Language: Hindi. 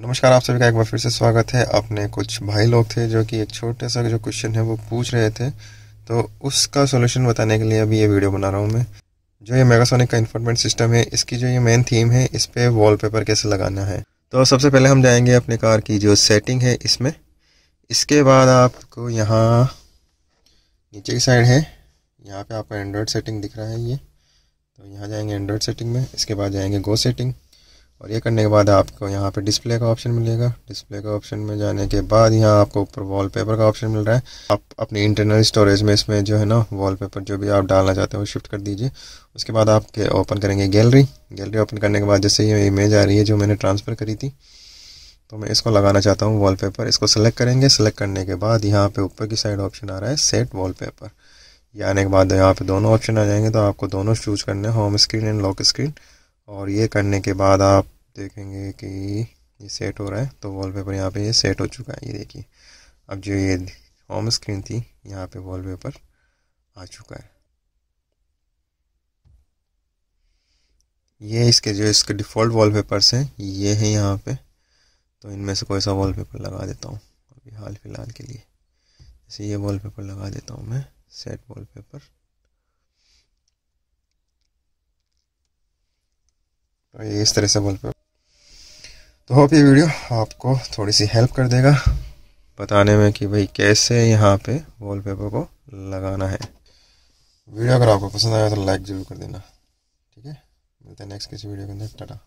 नमस्कार आप सभी का एक बार फिर से स्वागत है अपने कुछ भाई लोग थे जो कि एक छोटे सा जो क्वेश्चन है वो पूछ रहे थे तो उसका सोल्यूशन बताने के लिए अभी ये वीडियो बना रहा हूँ मैं जो ये मेगासोनिक का इन्फॉर्मेंट सिस्टम है इसकी जो ये मेन थीम है इस पर वॉलपेपर कैसे लगाना है तो सबसे पहले हम जाएंगे अपने कार की जो सेटिंग है इसमें इसके बाद आपको यहाँ नीचे की साइड है यहाँ पे आपको एंड्रॉयड सेटिंग दिख रहा है ये तो यहाँ जाएंगे एंड्रॉयड सेटिंग में इसके बाद जाएंगे गो सेटिंग और ये करने के बाद आपको यहाँ पे डिस्प्ले का ऑप्शन मिलेगा डिस्प्ले का ऑप्शन में जाने के बाद यहाँ आपको ऊपर वॉलपेपर का ऑप्शन मिल रहा है आप अपनी इंटरनल स्टोरेज में इसमें जो है ना वॉलपेपर जो भी आप डालना चाहते हो शिफ्ट कर दीजिए उसके बाद आप ओपन करेंगे गैलरी गैलरी ओपन करने के बाद जैसे ये इमेज आ रही है जो मैंने ट्रांसफ़र करी थी तो मैं इसको लगाना चाहता हूँ वॉलपेपर इसको सेलेक्ट करेंगे सेलेक्ट करने के बाद यहाँ पे ऊपर की साइड ऑप्शन आ रहा है सेट वॉल ये आने के बाद यहाँ पे दोनों ऑप्शन आ जाएंगे तो आपको दोनों चूज करने हैं home screen and lock screen और ये करने के बाद आप देखेंगे कि ये सेट हो रहा है तो वॉलपेपर यहाँ पे ये सेट हो चुका है ये देखिए अब जो ये होम स्क्रीन थी यहाँ पे वॉलपेपर आ चुका है ये इसके जो इसके डिफ़ॉल्ट वॉलपेपर्स हैं ये हैं यहाँ पे तो इनमें से कोई सा वॉलपेपर लगा देता हूँ अभी हाल फिलहाल के लिए जैसे ये पेपर लगा देता हूँ मैं सेट पेपर तो ये इस तरह से पेपर तो होप ये वीडियो आपको थोड़ी सी हेल्प कर देगा बताने में कि भाई कैसे यहाँ पे वॉलपेपर को लगाना है वीडियो अगर आपको पसंद आया तो लाइक ज़रूर कर देना ठीक है मिलते हैं नेक्स्ट किसी वीडियो के अंदर टाटा